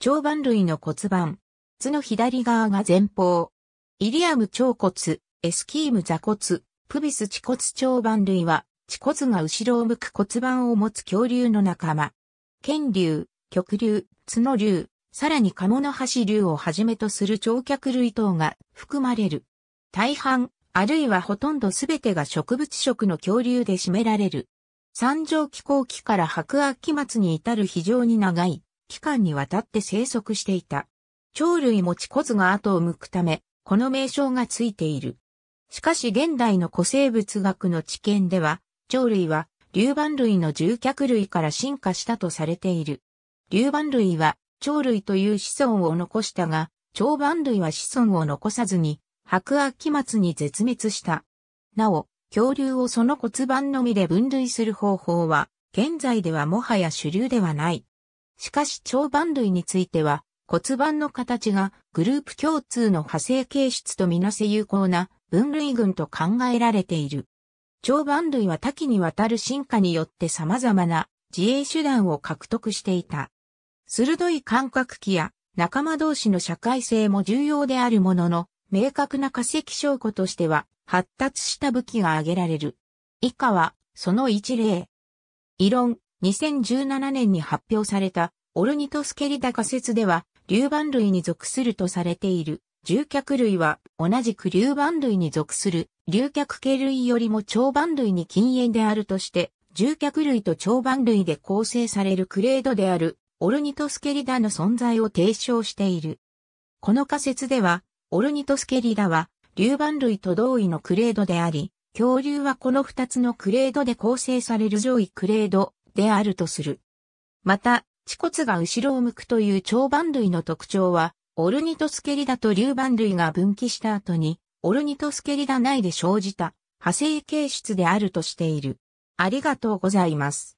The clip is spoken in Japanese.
長板類の骨盤。角左側が前方。イリアム長骨、エスキーム座骨、プビス地骨長板類は、地骨が後ろを向く骨盤を持つ恐竜の仲間。剣竜、極竜、角竜、さらにカモノハシ竜をはじめとする長脚類等が含まれる。大半、あるいはほとんどすべてが植物食の恐竜で占められる。三条気候期から白亜期末に至る非常に長い期間にわたって生息していた。鳥類もコズが後を向くため、この名称がついている。しかし現代の古生物学の知見では、鳥類は竜板類の獣脚類から進化したとされている。竜板類は鳥類という子孫を残したが、鳥板類は子孫を残さずに、白亜紀末に絶滅した。なお、恐竜をその骨盤のみで分類する方法は、現在ではもはや主流ではない。しかし長板類については骨盤の形がグループ共通の派生形質とみなせ有効な分類群と考えられている。長板類は多岐にわたる進化によって様々な自衛手段を獲得していた。鋭い感覚器や仲間同士の社会性も重要であるものの、明確な化石証拠としては発達した武器が挙げられる。以下はその一例。異論、2017年に発表されたオルニトスケリダ仮説では、竜板類に属するとされている、獣脚類は同じく竜板類に属する、竜脚系類よりも長板類に近縁であるとして、獣脚類と長板類で構成されるクレードである、オルニトスケリダの存在を提唱している。この仮説では、オルニトスケリダは、竜板類と同位のクレードであり、恐竜はこの二つのクレードで構成される上位クレード、であるとする。また、恥骨が後ろを向くという長板類の特徴は、オルニトスケリダと竜板類が分岐した後に、オルニトスケリダ内で生じた派生形質であるとしている。ありがとうございます。